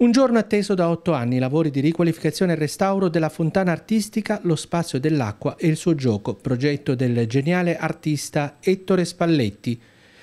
Un giorno atteso da otto anni i lavori di riqualificazione e restauro della fontana artistica Lo Spazio dell'Acqua e il suo gioco, progetto del geniale artista Ettore Spalletti.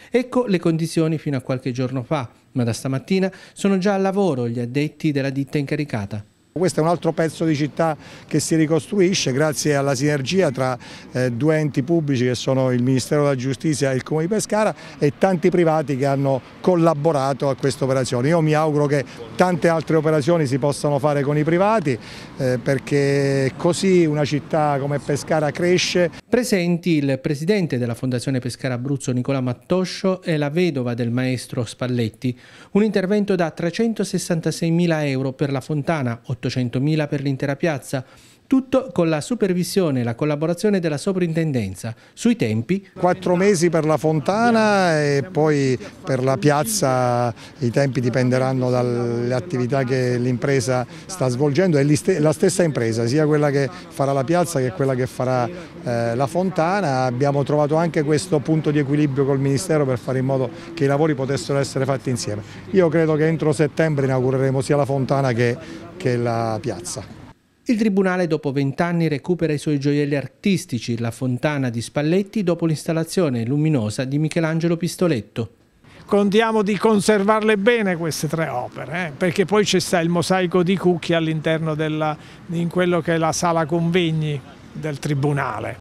Ecco le condizioni fino a qualche giorno fa, ma da stamattina sono già al lavoro gli addetti della ditta incaricata. Questo è un altro pezzo di città che si ricostruisce grazie alla sinergia tra eh, due enti pubblici che sono il Ministero della Giustizia e il Comune di Pescara e tanti privati che hanno collaborato a questa operazione. Io mi auguro che tante altre operazioni si possano fare con i privati eh, perché così una città come Pescara cresce. Presenti il presidente della Fondazione Pescara Abruzzo Nicola Mattoscio e la vedova del maestro Spalletti. Un intervento da 366 mila euro per la fontana, 8 800.000 per l'intera piazza, tutto con la supervisione e la collaborazione della soprintendenza. Sui tempi... Quattro mesi per la fontana e poi per la piazza i tempi dipenderanno dalle attività che l'impresa sta svolgendo È la stessa impresa, sia quella che farà la piazza che quella che farà eh, la fontana. Abbiamo trovato anche questo punto di equilibrio col Ministero per fare in modo che i lavori potessero essere fatti insieme. Io credo che entro settembre inaugureremo sia la fontana che anche la piazza. Il tribunale dopo vent'anni recupera i suoi gioielli artistici, la fontana di Spalletti, dopo l'installazione luminosa di Michelangelo Pistoletto. Contiamo di conservarle bene queste tre opere, eh? perché poi c'è il mosaico di Cucchi all'interno di quello che è la sala convegni del tribunale.